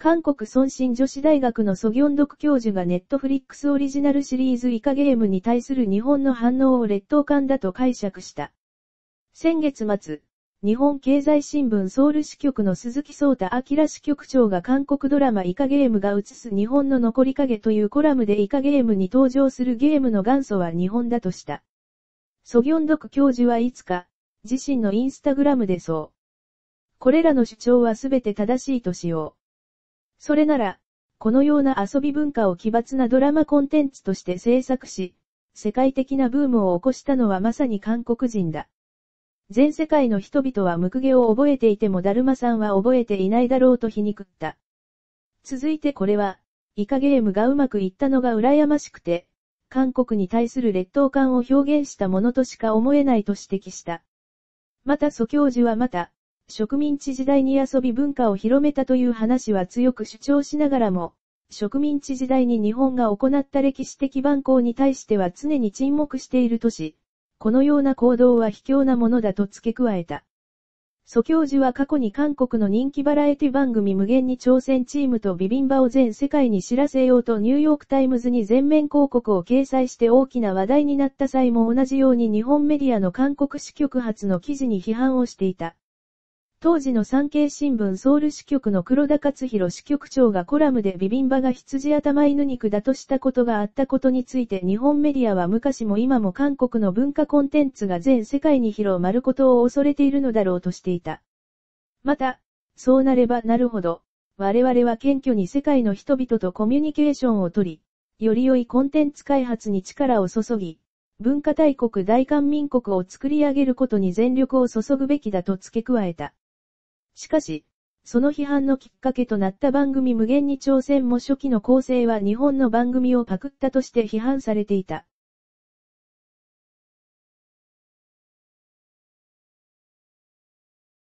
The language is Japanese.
韓国孫心女子大学のソギョンドク教授がネットフリックスオリジナルシリーズイカゲームに対する日本の反応を劣等感だと解釈した。先月末、日本経済新聞ソウル支局の鈴木聡太明支局長が韓国ドラマイカゲームが映す日本の残り影というコラムでイカゲームに登場するゲームの元祖は日本だとした。ソギョンドク教授はいつか、自身のインスタグラムでそう。これらの主張はすべて正しいとしよう。それなら、このような遊び文化を奇抜なドラマコンテンツとして制作し、世界的なブームを起こしたのはまさに韓国人だ。全世界の人々はムクゲを覚えていてもダルマさんは覚えていないだろうと皮肉った。続いてこれは、イカゲームがうまくいったのが羨ましくて、韓国に対する劣等感を表現したものとしか思えないと指摘した。また祖教授はまた、植民地時代に遊び文化を広めたという話は強く主張しながらも、植民地時代に日本が行った歴史的蛮行に対しては常に沈黙しているとし、このような行動は卑怯なものだと付け加えた。蘇教授は過去に韓国の人気バラエティ番組無限に挑戦チームとビビンバを全世界に知らせようとニューヨークタイムズに全面広告を掲載して大きな話題になった際も同じように日本メディアの韓国支局発の記事に批判をしていた。当時の産経新聞ソウル支局の黒田克弘支局長がコラムでビビンバが羊頭犬肉だとしたことがあったことについて日本メディアは昔も今も韓国の文化コンテンツが全世界に広まることを恐れているのだろうとしていた。また、そうなればなるほど、我々は謙虚に世界の人々とコミュニケーションをとり、より良いコンテンツ開発に力を注ぎ、文化大国大韓民国を作り上げることに全力を注ぐべきだと付け加えた。しかし、その批判のきっかけとなった番組無限に挑戦も初期の構成は日本の番組をパクったとして批判されていた。